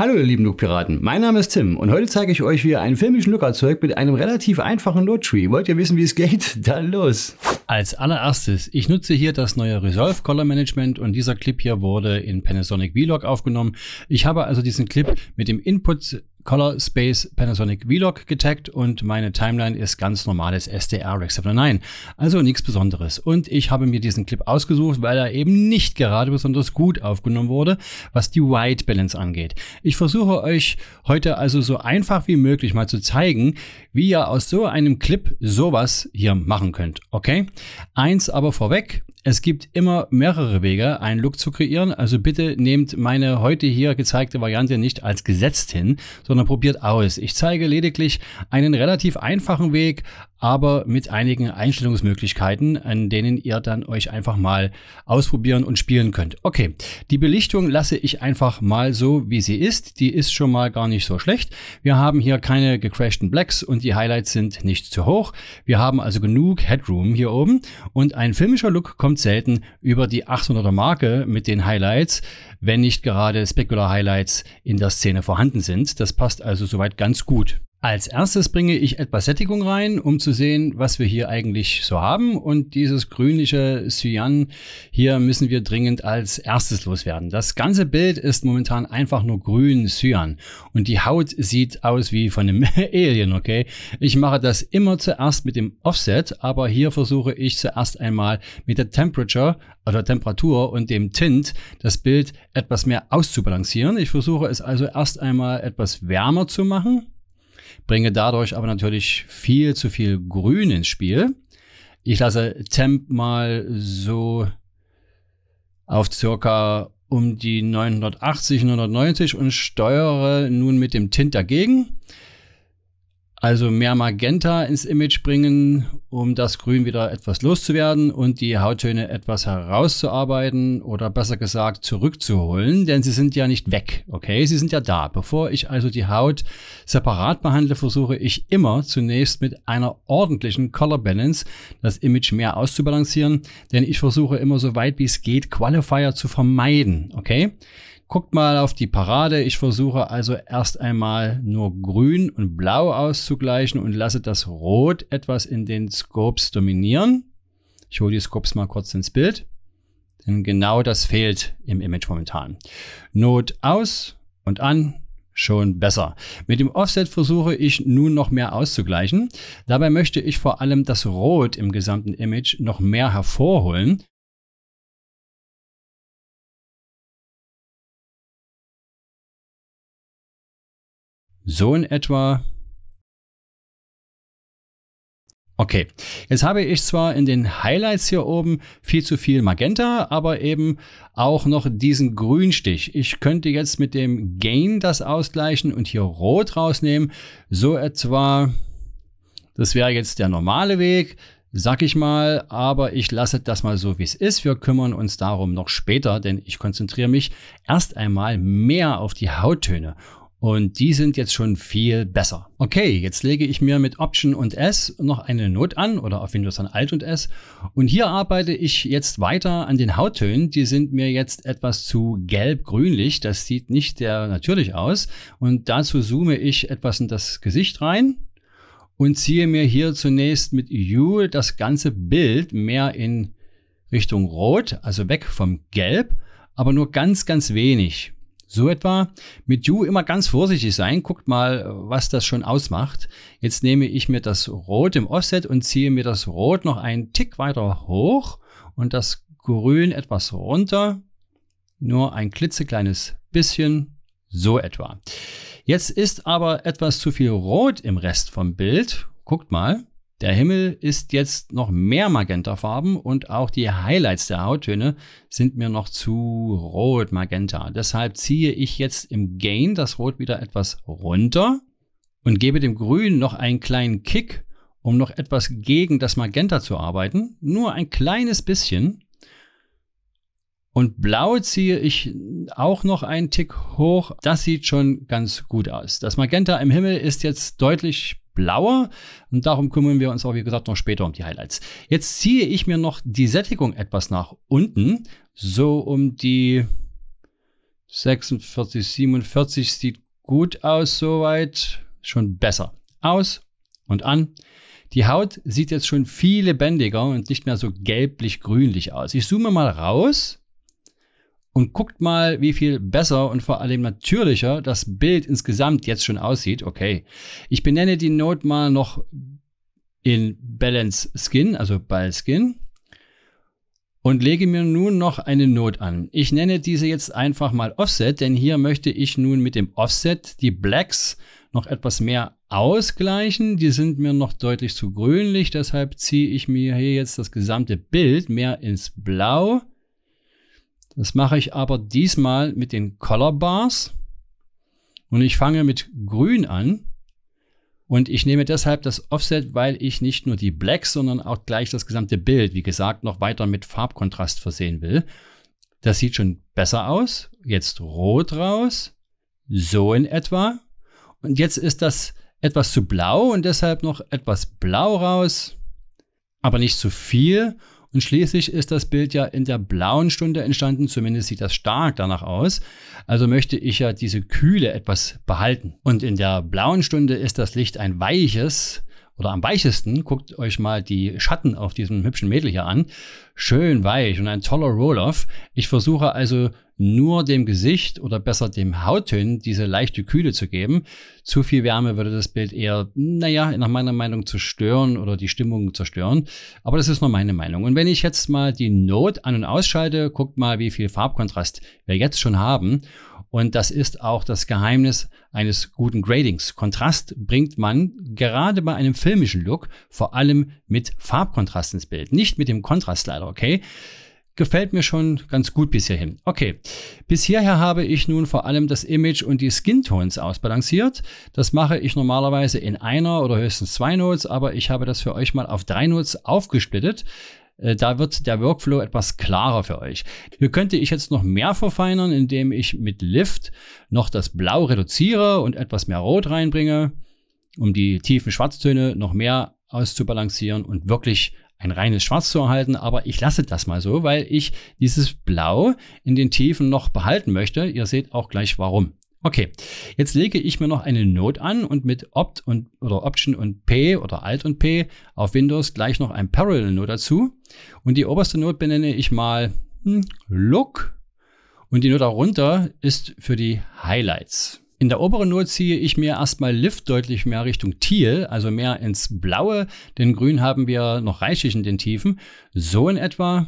Hallo ihr lieben Look-Piraten, mein Name ist Tim und heute zeige ich euch, wie ihr einen filmischen Look erzeugt mit einem relativ einfachen Look-Tree. Wollt ihr wissen, wie es geht? Dann los! Als allererstes, ich nutze hier das neue Resolve Color Management und dieser Clip hier wurde in Panasonic Vlog aufgenommen. Ich habe also diesen Clip mit dem Input Color Space Panasonic Vlog getaggt und meine Timeline ist ganz normales SDR Rack 709. Also nichts Besonderes. Und ich habe mir diesen Clip ausgesucht, weil er eben nicht gerade besonders gut aufgenommen wurde, was die White Balance angeht. Ich versuche euch heute also so einfach wie möglich mal zu zeigen, wie ihr aus so einem Clip sowas hier machen könnt. Okay? Eins aber vorweg, es gibt immer mehrere Wege, einen Look zu kreieren. Also bitte nehmt meine heute hier gezeigte Variante nicht als gesetzt hin, sondern probiert aus. Ich zeige lediglich einen relativ einfachen Weg, aber mit einigen Einstellungsmöglichkeiten, an denen ihr dann euch einfach mal ausprobieren und spielen könnt. Okay, die Belichtung lasse ich einfach mal so, wie sie ist. Die ist schon mal gar nicht so schlecht. Wir haben hier keine gecrashten Blacks und die Highlights sind nicht zu hoch. Wir haben also genug Headroom hier oben und ein filmischer Look kommt selten über die 800er Marke mit den Highlights, wenn nicht gerade Specular Highlights in der Szene vorhanden sind. Das passt also soweit ganz gut. Als erstes bringe ich etwas Sättigung rein, um zu sehen, was wir hier eigentlich so haben. Und dieses grünliche Cyan hier müssen wir dringend als erstes loswerden. Das ganze Bild ist momentan einfach nur grün Cyan. Und die Haut sieht aus wie von einem Alien, okay? Ich mache das immer zuerst mit dem Offset, aber hier versuche ich zuerst einmal mit der Temperature oder also Temperatur und dem Tint das Bild etwas mehr auszubalancieren. Ich versuche es also erst einmal etwas wärmer zu machen bringe dadurch aber natürlich viel zu viel Grün ins Spiel. Ich lasse Temp mal so auf circa um die 980, 990 und steuere nun mit dem Tint dagegen. Also mehr Magenta ins Image bringen, um das Grün wieder etwas loszuwerden und die Hauttöne etwas herauszuarbeiten oder besser gesagt zurückzuholen, denn sie sind ja nicht weg, okay? Sie sind ja da. Bevor ich also die Haut separat behandle, versuche ich immer zunächst mit einer ordentlichen Color Balance das Image mehr auszubalancieren, denn ich versuche immer so weit wie es geht Qualifier zu vermeiden, okay? Guckt mal auf die Parade. Ich versuche also erst einmal nur grün und blau auszugleichen und lasse das Rot etwas in den Scopes dominieren. Ich hole die Scopes mal kurz ins Bild. Denn genau das fehlt im Image momentan. Not aus und an schon besser. Mit dem Offset versuche ich nun noch mehr auszugleichen. Dabei möchte ich vor allem das Rot im gesamten Image noch mehr hervorholen. So in etwa. Okay, jetzt habe ich zwar in den Highlights hier oben viel zu viel Magenta, aber eben auch noch diesen Grünstich. Ich könnte jetzt mit dem Gain das ausgleichen und hier Rot rausnehmen. So etwa, das wäre jetzt der normale Weg, sag ich mal, aber ich lasse das mal so, wie es ist. Wir kümmern uns darum noch später, denn ich konzentriere mich erst einmal mehr auf die Hauttöne. Und die sind jetzt schon viel besser. Okay, jetzt lege ich mir mit Option und S noch eine Not an oder auf Windows dann Alt und S. Und hier arbeite ich jetzt weiter an den Hauttönen. Die sind mir jetzt etwas zu gelb-grünlich. Das sieht nicht sehr natürlich aus. Und dazu zoome ich etwas in das Gesicht rein und ziehe mir hier zunächst mit U das ganze Bild mehr in Richtung Rot, also weg vom Gelb, aber nur ganz, ganz wenig. So etwa. Mit You immer ganz vorsichtig sein. Guckt mal, was das schon ausmacht. Jetzt nehme ich mir das Rot im Offset und ziehe mir das Rot noch einen Tick weiter hoch und das Grün etwas runter. Nur ein klitzekleines bisschen. So etwa. Jetzt ist aber etwas zu viel Rot im Rest vom Bild. Guckt mal. Der Himmel ist jetzt noch mehr magentafarben und auch die Highlights der Hauttöne sind mir noch zu rot magenta. Deshalb ziehe ich jetzt im Gain das Rot wieder etwas runter und gebe dem Grün noch einen kleinen Kick, um noch etwas gegen das Magenta zu arbeiten. Nur ein kleines bisschen. Und blau ziehe ich auch noch einen Tick hoch. Das sieht schon ganz gut aus. Das Magenta im Himmel ist jetzt deutlich blauer. Und darum kümmern wir uns auch, wie gesagt, noch später um die Highlights. Jetzt ziehe ich mir noch die Sättigung etwas nach unten. So um die 46, 47 sieht gut aus soweit. Schon besser. Aus und an. Die Haut sieht jetzt schon viel lebendiger und nicht mehr so gelblich-grünlich aus. Ich zoome mal raus und guckt mal, wie viel besser und vor allem natürlicher das Bild insgesamt jetzt schon aussieht. Okay, ich benenne die Note mal noch in Balance Skin, also Ball Skin und lege mir nun noch eine Note an. Ich nenne diese jetzt einfach mal Offset, denn hier möchte ich nun mit dem Offset die Blacks noch etwas mehr ausgleichen. Die sind mir noch deutlich zu grünlich, deshalb ziehe ich mir hier jetzt das gesamte Bild mehr ins Blau das mache ich aber diesmal mit den Color Bars. Und ich fange mit Grün an. Und ich nehme deshalb das Offset, weil ich nicht nur die Blacks, sondern auch gleich das gesamte Bild, wie gesagt, noch weiter mit Farbkontrast versehen will. Das sieht schon besser aus. Jetzt rot raus. So in etwa. Und jetzt ist das etwas zu blau und deshalb noch etwas blau raus. Aber nicht zu viel. Und schließlich ist das Bild ja in der blauen Stunde entstanden, zumindest sieht das stark danach aus. Also möchte ich ja diese Kühle etwas behalten. Und in der blauen Stunde ist das Licht ein weiches, oder am weichesten, guckt euch mal die Schatten auf diesem hübschen Mädel hier an. Schön weich und ein toller Roll-Off. Ich versuche also nur dem Gesicht oder besser dem Hautton diese leichte Kühle zu geben. Zu viel Wärme würde das Bild eher, naja, nach meiner Meinung zerstören oder die Stimmung zerstören. Aber das ist nur meine Meinung. Und wenn ich jetzt mal die Not an- und ausschalte, guckt mal, wie viel Farbkontrast wir jetzt schon haben. Und das ist auch das Geheimnis eines guten Gradings. Kontrast bringt man gerade bei einem filmischen Look vor allem mit Farbkontrast ins Bild. Nicht mit dem Kontrast leider, okay? gefällt mir schon ganz gut bis hierhin. Okay, bis hierher habe ich nun vor allem das Image und die Skintones ausbalanciert. Das mache ich normalerweise in einer oder höchstens zwei Notes, aber ich habe das für euch mal auf drei Notes aufgesplittet, äh, da wird der Workflow etwas klarer für euch. Hier könnte ich jetzt noch mehr verfeinern, indem ich mit Lift noch das Blau reduziere und etwas mehr Rot reinbringe, um die tiefen Schwarztöne noch mehr auszubalancieren und wirklich ein reines Schwarz zu erhalten, aber ich lasse das mal so, weil ich dieses Blau in den Tiefen noch behalten möchte. Ihr seht auch gleich warum. Okay, jetzt lege ich mir noch eine Note an und mit Opt und oder Option und P oder Alt und P auf Windows gleich noch ein Parallel Note dazu. Und die oberste Note benenne ich mal hm, Look und die Note darunter ist für die Highlights. In der oberen Note ziehe ich mir erstmal Lift deutlich mehr Richtung Teal, also mehr ins Blaue, denn grün haben wir noch reichlich in den Tiefen. So in etwa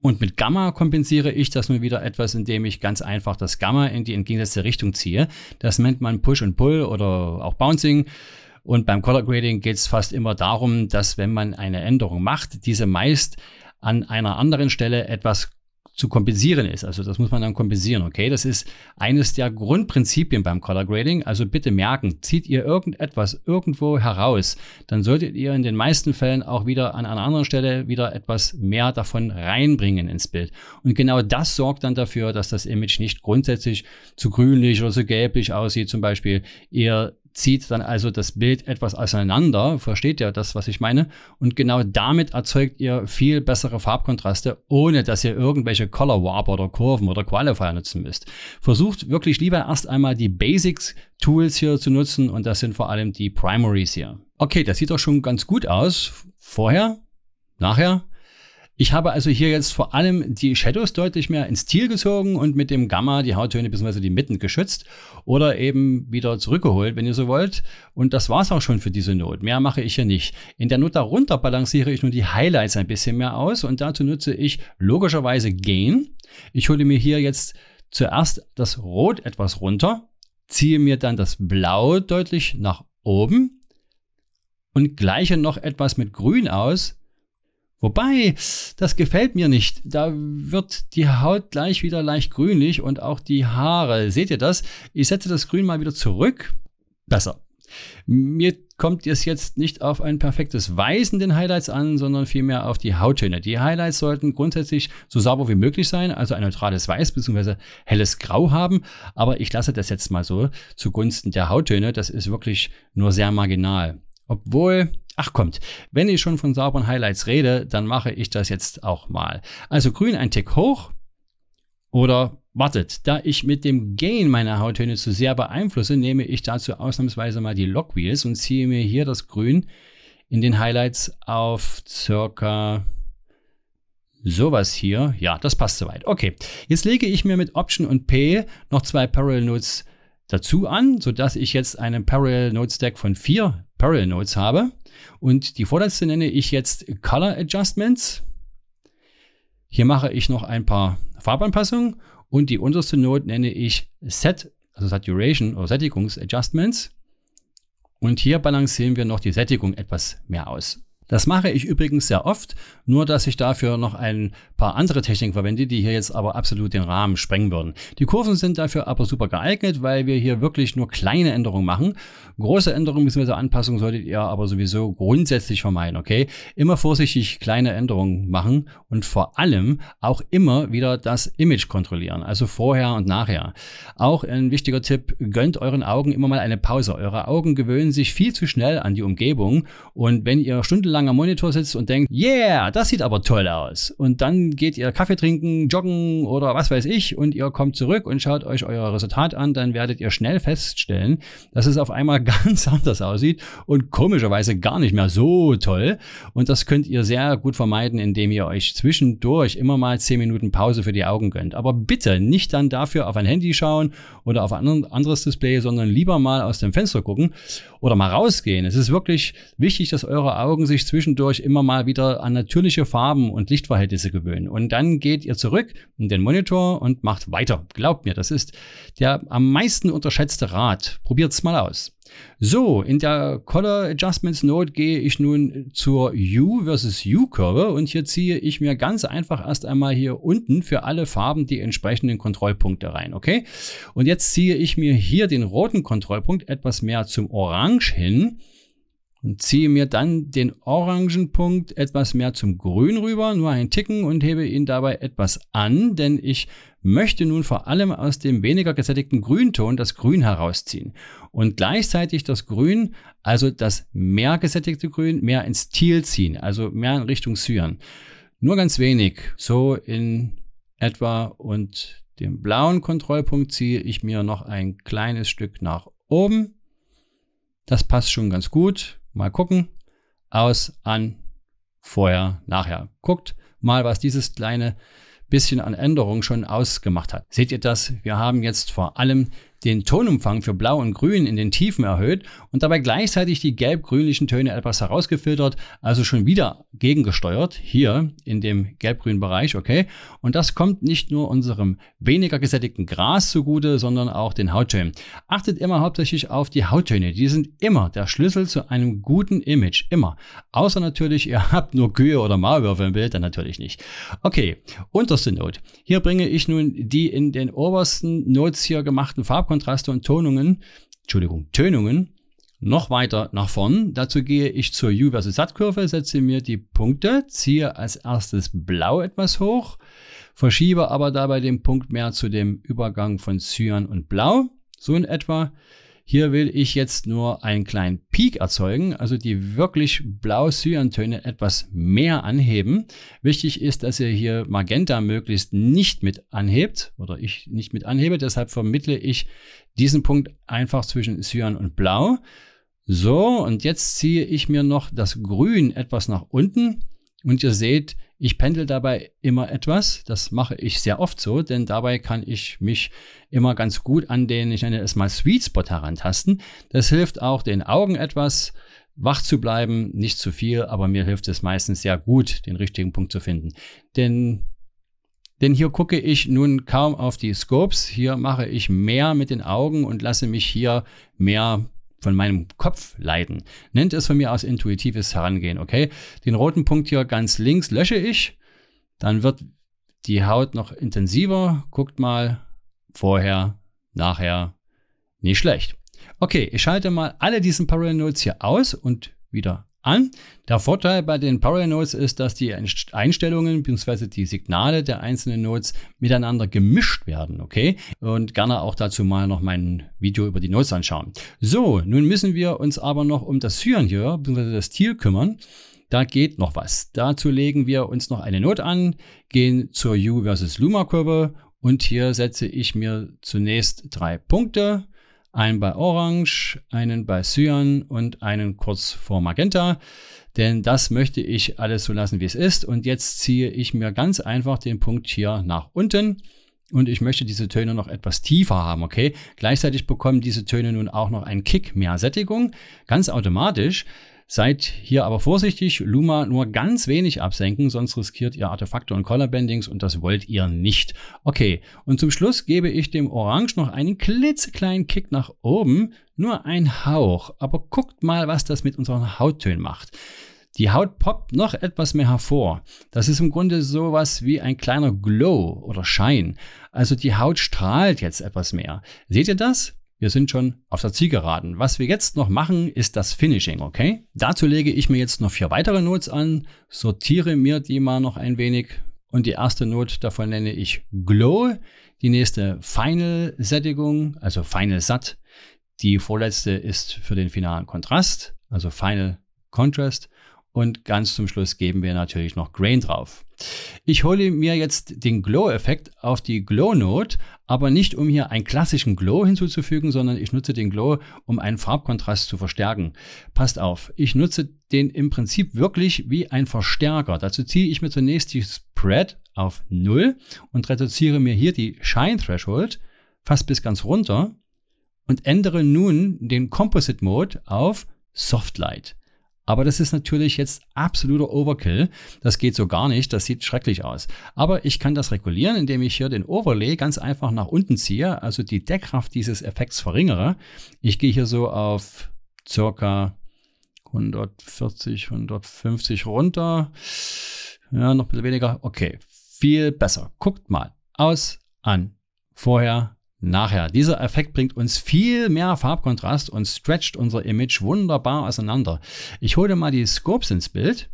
und mit Gamma kompensiere ich das nun wieder etwas, indem ich ganz einfach das Gamma in die entgegengesetzte Richtung ziehe. Das nennt man Push und Pull oder auch Bouncing. Und beim Color Grading geht es fast immer darum, dass wenn man eine Änderung macht, diese meist an einer anderen Stelle etwas zu kompensieren ist. Also das muss man dann kompensieren, okay? Das ist eines der Grundprinzipien beim Color Grading. Also bitte merken, zieht ihr irgendetwas irgendwo heraus, dann solltet ihr in den meisten Fällen auch wieder an einer anderen Stelle wieder etwas mehr davon reinbringen ins Bild. Und genau das sorgt dann dafür, dass das Image nicht grundsätzlich zu grünlich oder zu gelblich aussieht, zum Beispiel. Ihr zieht dann also das Bild etwas auseinander, versteht ihr das, was ich meine? Und genau damit erzeugt ihr viel bessere Farbkontraste, ohne dass ihr irgendwelche Color Warp oder Kurven oder Qualifier nutzen müsst. Versucht wirklich lieber erst einmal die Basics Tools hier zu nutzen und das sind vor allem die Primaries hier. Okay, das sieht doch schon ganz gut aus. Vorher, nachher, ich habe also hier jetzt vor allem die Shadows deutlich mehr ins Stil gezogen und mit dem Gamma die Hauttöne bzw. die Mitten geschützt oder eben wieder zurückgeholt, wenn ihr so wollt. Und das war's auch schon für diese Note. Mehr mache ich hier nicht. In der Note darunter balanciere ich nur die Highlights ein bisschen mehr aus und dazu nutze ich logischerweise Gain. Ich hole mir hier jetzt zuerst das Rot etwas runter, ziehe mir dann das Blau deutlich nach oben und gleiche noch etwas mit Grün aus, Wobei, das gefällt mir nicht. Da wird die Haut gleich wieder leicht grünlich und auch die Haare. Seht ihr das? Ich setze das Grün mal wieder zurück. Besser. Mir kommt es jetzt nicht auf ein perfektes Weiß in den Highlights an, sondern vielmehr auf die Hauttöne. Die Highlights sollten grundsätzlich so sauber wie möglich sein, also ein neutrales Weiß bzw. helles Grau haben, aber ich lasse das jetzt mal so zugunsten der Hauttöne. Das ist wirklich nur sehr marginal. Obwohl Ach kommt, wenn ich schon von sauberen Highlights rede, dann mache ich das jetzt auch mal. Also grün ein Tick hoch oder wartet, da ich mit dem Gain meine Hauttöne zu sehr beeinflusse, nehme ich dazu ausnahmsweise mal die Lockwheels und ziehe mir hier das Grün in den Highlights auf circa sowas hier. Ja, das passt soweit. Okay, jetzt lege ich mir mit Option und P noch zwei Parallel Notes dazu an, sodass ich jetzt einen Parallel Note Stack von vier Parallel Nodes habe. Und die vorletzte nenne ich jetzt Color Adjustments. Hier mache ich noch ein paar Farbanpassungen und die unterste Node nenne ich Set, also Saturation oder Sättigungsadjustments. Und hier balancieren wir noch die Sättigung etwas mehr aus. Das mache ich übrigens sehr oft, nur dass ich dafür noch ein paar andere Techniken verwende, die hier jetzt aber absolut den Rahmen sprengen würden. Die Kurven sind dafür aber super geeignet, weil wir hier wirklich nur kleine Änderungen machen. Große Änderungen bzw. Anpassungen solltet ihr aber sowieso grundsätzlich vermeiden, okay? Immer vorsichtig kleine Änderungen machen und vor allem auch immer wieder das Image kontrollieren, also vorher und nachher. Auch ein wichtiger Tipp, gönnt euren Augen immer mal eine Pause. Eure Augen gewöhnen sich viel zu schnell an die Umgebung und wenn ihr stundenlang stundenlang am Monitor sitzt und denkt, yeah, das sieht aber toll aus. Und dann geht ihr Kaffee trinken, joggen oder was weiß ich und ihr kommt zurück und schaut euch euer Resultat an, dann werdet ihr schnell feststellen, dass es auf einmal ganz anders aussieht und komischerweise gar nicht mehr so toll. Und das könnt ihr sehr gut vermeiden, indem ihr euch zwischendurch immer mal 10 Minuten Pause für die Augen gönnt. Aber bitte nicht dann dafür auf ein Handy schauen oder auf ein anderes Display, sondern lieber mal aus dem Fenster gucken oder mal rausgehen. Es ist wirklich wichtig, dass eure Augen sich zwischendurch immer mal wieder an natürliche Farben und Lichtverhältnisse gewöhnen. Und dann geht ihr zurück in den Monitor und macht weiter. Glaubt mir, das ist der am meisten unterschätzte Rat. Probiert es mal aus. So, in der Color Adjustments Note gehe ich nun zur U versus U-Kurve und hier ziehe ich mir ganz einfach erst einmal hier unten für alle Farben die entsprechenden Kontrollpunkte rein, okay? Und jetzt ziehe ich mir hier den roten Kontrollpunkt etwas mehr zum Orange hin und ziehe mir dann den orangen Punkt etwas mehr zum Grün rüber, nur einen Ticken und hebe ihn dabei etwas an, denn ich möchte nun vor allem aus dem weniger gesättigten Grünton das Grün herausziehen und gleichzeitig das Grün, also das mehr gesättigte Grün, mehr ins Stil ziehen, also mehr in Richtung Cyan. Nur ganz wenig, so in etwa und den blauen Kontrollpunkt ziehe ich mir noch ein kleines Stück nach oben. Das passt schon ganz gut mal gucken. Aus, an, vorher, nachher. Guckt mal, was dieses kleine bisschen an Änderungen schon ausgemacht hat. Seht ihr das? Wir haben jetzt vor allem den Tonumfang für Blau und Grün in den Tiefen erhöht und dabei gleichzeitig die gelb-grünlichen Töne etwas herausgefiltert, also schon wieder gegengesteuert, hier in dem gelb-grünen Bereich, okay? Und das kommt nicht nur unserem weniger gesättigten Gras zugute, sondern auch den Hauttönen. Achtet immer hauptsächlich auf die Hauttöne, die sind immer der Schlüssel zu einem guten Image, immer. Außer natürlich, ihr habt nur Kühe oder Maulwürfe im Bild, dann natürlich nicht. Okay, unterste Note. Hier bringe ich nun die in den obersten Notes hier gemachten Farben Farbkontraste und Tonungen, Entschuldigung, Tönungen noch weiter nach vorn. Dazu gehe ich zur U versus SAT-Kurve, setze mir die Punkte, ziehe als erstes blau etwas hoch, verschiebe aber dabei den Punkt mehr zu dem Übergang von Cyan und Blau, so in etwa. Hier will ich jetzt nur einen kleinen Peak erzeugen, also die wirklich blau-cyan-Töne etwas mehr anheben. Wichtig ist, dass ihr hier Magenta möglichst nicht mit anhebt oder ich nicht mit anhebe. Deshalb vermittle ich diesen Punkt einfach zwischen Cyan und Blau. So, und jetzt ziehe ich mir noch das Grün etwas nach unten und ihr seht, ich pendel dabei immer etwas. Das mache ich sehr oft so, denn dabei kann ich mich immer ganz gut an den, ich nenne es mal Sweet Spot herantasten. Das hilft auch den Augen etwas, wach zu bleiben. Nicht zu viel, aber mir hilft es meistens sehr gut, den richtigen Punkt zu finden. Denn denn hier gucke ich nun kaum auf die Scopes. Hier mache ich mehr mit den Augen und lasse mich hier mehr von meinem Kopf leiden. Nennt es von mir aus intuitives Herangehen, okay? Den roten Punkt hier ganz links lösche ich. Dann wird die Haut noch intensiver. Guckt mal, vorher, nachher, nicht schlecht. Okay, ich schalte mal alle diesen Parallel Notes hier aus und wieder an. Der Vorteil bei den Parallel Nodes ist, dass die Einstellungen bzw. die Signale der einzelnen Nodes miteinander gemischt werden, okay? Und gerne auch dazu mal noch mein Video über die Nodes anschauen. So, nun müssen wir uns aber noch um das Syren hier bzw. das Tier kümmern. Da geht noch was. Dazu legen wir uns noch eine Note an, gehen zur U versus Luma Kurve und hier setze ich mir zunächst drei Punkte einen bei Orange, einen bei Cyan und einen kurz vor Magenta. Denn das möchte ich alles so lassen, wie es ist. Und jetzt ziehe ich mir ganz einfach den Punkt hier nach unten. Und ich möchte diese Töne noch etwas tiefer haben, okay? Gleichzeitig bekommen diese Töne nun auch noch einen Kick mehr Sättigung, ganz automatisch. Seid hier aber vorsichtig, Luma nur ganz wenig absenken, sonst riskiert ihr Artefakte und Color Bendings und das wollt ihr nicht. Okay, und zum Schluss gebe ich dem Orange noch einen klitzekleinen Kick nach oben, nur ein Hauch, aber guckt mal, was das mit unseren Hauttönen macht. Die Haut poppt noch etwas mehr hervor. Das ist im Grunde sowas wie ein kleiner Glow oder Schein. Also die Haut strahlt jetzt etwas mehr. Seht ihr das? wir sind schon auf der Zielgeraden. Was wir jetzt noch machen, ist das Finishing, okay? Dazu lege ich mir jetzt noch vier weitere Notes an, sortiere mir die mal noch ein wenig und die erste Note davon nenne ich Glow, die nächste Final Sättigung, also Final Satt, die vorletzte ist für den finalen Kontrast, also Final Contrast und ganz zum Schluss geben wir natürlich noch Grain drauf. Ich hole mir jetzt den Glow-Effekt auf die Glow-Note, aber nicht um hier einen klassischen Glow hinzuzufügen, sondern ich nutze den Glow, um einen Farbkontrast zu verstärken. Passt auf, ich nutze den im Prinzip wirklich wie ein Verstärker. Dazu ziehe ich mir zunächst die Spread auf 0 und reduziere mir hier die Shine Threshold fast bis ganz runter und ändere nun den Composite Mode auf Soft Light. Aber das ist natürlich jetzt absoluter Overkill. Das geht so gar nicht. Das sieht schrecklich aus. Aber ich kann das regulieren, indem ich hier den Overlay ganz einfach nach unten ziehe, also die Deckkraft dieses Effekts verringere. Ich gehe hier so auf circa 140, 150 runter. Ja, noch ein bisschen weniger. Okay, viel besser. Guckt mal. Aus, an. Vorher nachher. Dieser Effekt bringt uns viel mehr Farbkontrast und stretcht unser Image wunderbar auseinander. Ich hole mal die Scopes ins Bild.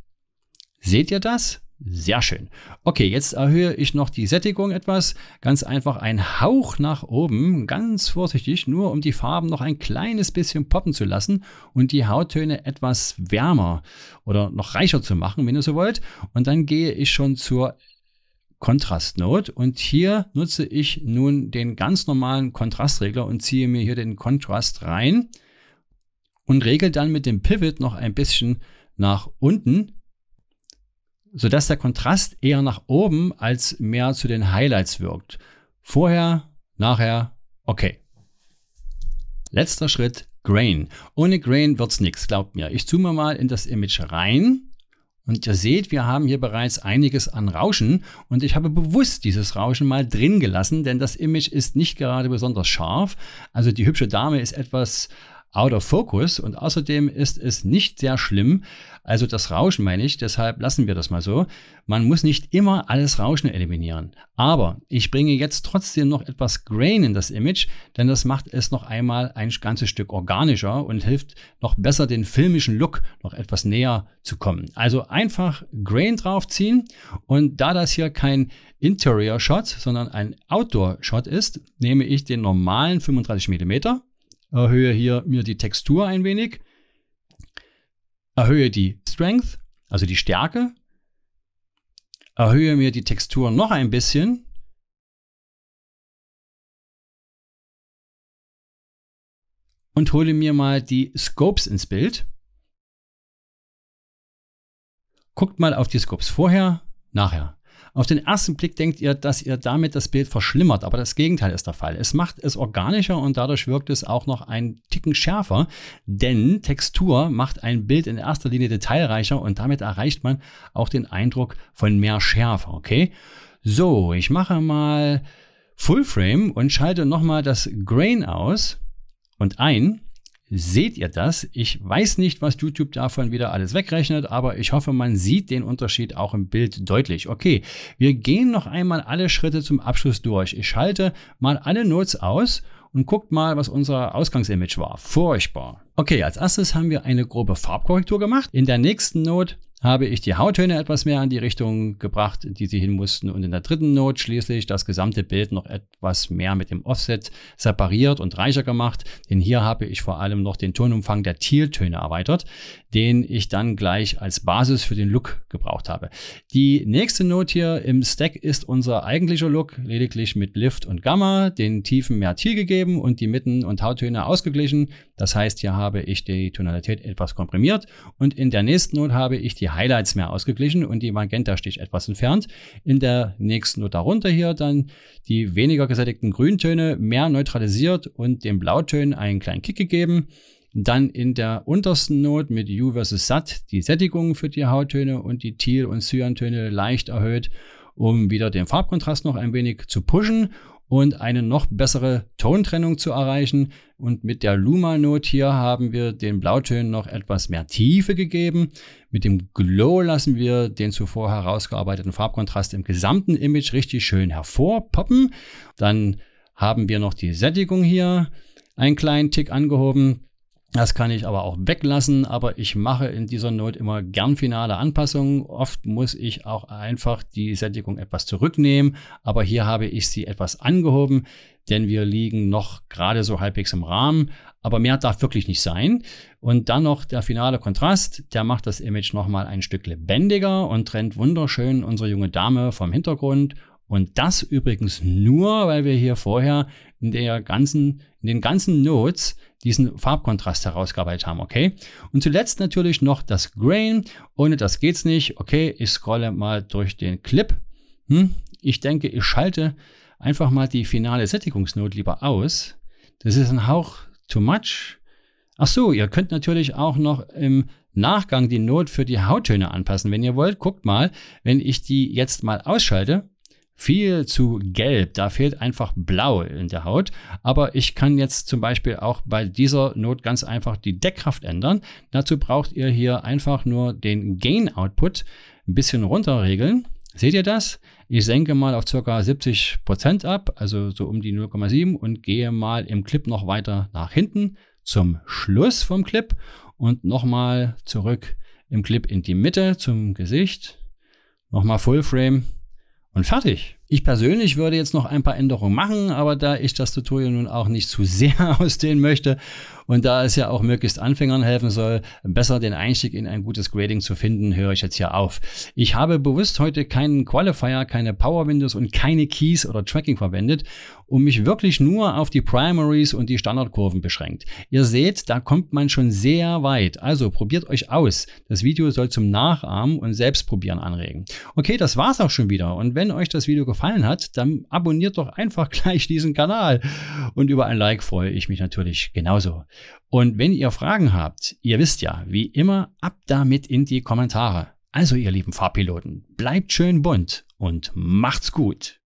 Seht ihr das? Sehr schön. Okay, jetzt erhöhe ich noch die Sättigung etwas. Ganz einfach einen Hauch nach oben, ganz vorsichtig, nur um die Farben noch ein kleines bisschen poppen zu lassen und die Hauttöne etwas wärmer oder noch reicher zu machen, wenn ihr so wollt. Und dann gehe ich schon zur Contrast Node und hier nutze ich nun den ganz normalen Kontrastregler und ziehe mir hier den Kontrast rein und regel dann mit dem Pivot noch ein bisschen nach unten, sodass der Kontrast eher nach oben als mehr zu den Highlights wirkt. Vorher, nachher, okay. Letzter Schritt, Grain. Ohne Grain wird es nichts, glaubt mir. Ich zoome mal in das Image rein und ihr seht, wir haben hier bereits einiges an Rauschen und ich habe bewusst dieses Rauschen mal drin gelassen, denn das Image ist nicht gerade besonders scharf. Also die hübsche Dame ist etwas out of focus und außerdem ist es nicht sehr schlimm, also das Rauschen meine ich, deshalb lassen wir das mal so. Man muss nicht immer alles Rauschen eliminieren, aber ich bringe jetzt trotzdem noch etwas Grain in das Image, denn das macht es noch einmal ein ganzes Stück organischer und hilft noch besser den filmischen Look noch etwas näher zu kommen. Also einfach Grain draufziehen und da das hier kein Interior Shot, sondern ein Outdoor Shot ist, nehme ich den normalen 35 mm erhöhe hier mir die Textur ein wenig, erhöhe die Strength, also die Stärke, erhöhe mir die Textur noch ein bisschen. Und hole mir mal die Scopes ins Bild. Guckt mal auf die Scopes vorher, nachher. Auf den ersten Blick denkt ihr, dass ihr damit das Bild verschlimmert, aber das Gegenteil ist der Fall. Es macht es organischer und dadurch wirkt es auch noch einen Ticken schärfer, denn Textur macht ein Bild in erster Linie detailreicher und damit erreicht man auch den Eindruck von mehr Schärfe, okay? So, ich mache mal Fullframe und schalte nochmal das Grain aus und ein seht ihr das. Ich weiß nicht, was YouTube davon wieder alles wegrechnet, aber ich hoffe, man sieht den Unterschied auch im Bild deutlich. Okay, wir gehen noch einmal alle Schritte zum Abschluss durch. Ich schalte mal alle Notes aus und guckt mal, was unser Ausgangsimage war. Furchtbar. Okay, als erstes haben wir eine grobe Farbkorrektur gemacht. In der nächsten Note habe ich die Hauttöne etwas mehr an die Richtung gebracht, in die sie hin mussten. Und in der dritten Note schließlich das gesamte Bild noch etwas mehr mit dem Offset separiert und reicher gemacht. Denn hier habe ich vor allem noch den Tonumfang der Tealtöne erweitert, den ich dann gleich als Basis für den Look gebraucht habe. Die nächste Note hier im Stack ist unser eigentlicher Look, lediglich mit Lift und Gamma, den Tiefen mehr Teal gegeben und die Mitten- und Hauttöne ausgeglichen. Das heißt, hier habe ich die Tonalität etwas komprimiert. Und in der nächsten Note habe ich die die Highlights mehr ausgeglichen und die Magenta-Stich etwas entfernt. In der nächsten Note darunter hier dann die weniger gesättigten Grüntöne mehr neutralisiert und den Blautönen einen kleinen Kick gegeben. Dann in der untersten Note mit U vs. Sat die Sättigung für die Hauttöne und die Thiel- und Cyantöne leicht erhöht, um wieder den Farbkontrast noch ein wenig zu pushen und eine noch bessere Tontrennung zu erreichen. Und mit der Luma Note hier haben wir den Blautönen noch etwas mehr Tiefe gegeben. Mit dem Glow lassen wir den zuvor herausgearbeiteten Farbkontrast im gesamten Image richtig schön hervorpoppen. Dann haben wir noch die Sättigung hier einen kleinen Tick angehoben. Das kann ich aber auch weglassen, aber ich mache in dieser Not immer gern finale Anpassungen. Oft muss ich auch einfach die Sättigung etwas zurücknehmen, aber hier habe ich sie etwas angehoben, denn wir liegen noch gerade so halbwegs im Rahmen, aber mehr darf wirklich nicht sein. Und dann noch der finale Kontrast, der macht das Image nochmal ein Stück lebendiger und trennt wunderschön unsere junge Dame vom Hintergrund und das übrigens nur, weil wir hier vorher in der ganzen, in den ganzen Notes diesen Farbkontrast herausgearbeitet haben, okay? Und zuletzt natürlich noch das Grain. Ohne das geht's nicht. Okay, ich scrolle mal durch den Clip. Hm? Ich denke, ich schalte einfach mal die finale Sättigungsnot lieber aus. Das ist ein Hauch too much. Ach so, ihr könnt natürlich auch noch im Nachgang die Not für die Hauttöne anpassen. Wenn ihr wollt, guckt mal, wenn ich die jetzt mal ausschalte, viel zu gelb. Da fehlt einfach Blau in der Haut. Aber ich kann jetzt zum Beispiel auch bei dieser Not ganz einfach die Deckkraft ändern. Dazu braucht ihr hier einfach nur den Gain-Output ein bisschen runter regeln. Seht ihr das? Ich senke mal auf ca. 70% ab, also so um die 0,7 und gehe mal im Clip noch weiter nach hinten zum Schluss vom Clip und nochmal zurück im Clip in die Mitte zum Gesicht. Nochmal Full Frame und fertig. Ich persönlich würde jetzt noch ein paar Änderungen machen, aber da ich das Tutorial nun auch nicht zu sehr ausdehnen möchte und da es ja auch möglichst Anfängern helfen soll, besser den Einstieg in ein gutes Grading zu finden, höre ich jetzt hier auf. Ich habe bewusst heute keinen Qualifier, keine Power Windows und keine Keys oder Tracking verwendet und mich wirklich nur auf die Primaries und die Standardkurven beschränkt. Ihr seht, da kommt man schon sehr weit. Also probiert euch aus. Das Video soll zum Nachahmen und Selbstprobieren anregen. Okay, das war's auch schon wieder. Und wenn euch das Video gefallen gefallen hat, dann abonniert doch einfach gleich diesen Kanal. Und über ein Like freue ich mich natürlich genauso. Und wenn ihr Fragen habt, ihr wisst ja, wie immer, ab damit in die Kommentare. Also ihr lieben Fahrpiloten, bleibt schön bunt und macht's gut.